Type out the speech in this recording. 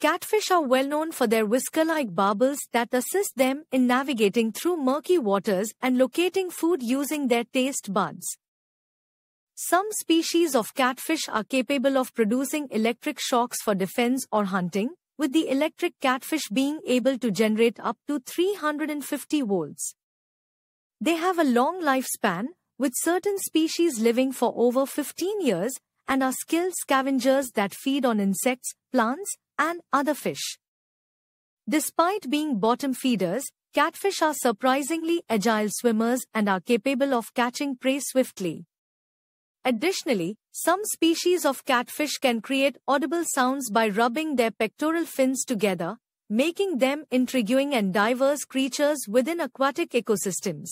Catfish are well known for their whisker-like barbels that assist them in navigating through murky waters and locating food using their taste buds. Some species of catfish are capable of producing electric shocks for defense or hunting, with the electric catfish being able to generate up to 350 volts. They have a long lifespan, with certain species living for over 15 years, and are skilled scavengers that feed on insects, plants, and other fish. Despite being bottom feeders, catfish are surprisingly agile swimmers and are capable of catching prey swiftly. Additionally, some species of catfish can create audible sounds by rubbing their pectoral fins together, making them intriguing and diverse creatures within aquatic ecosystems.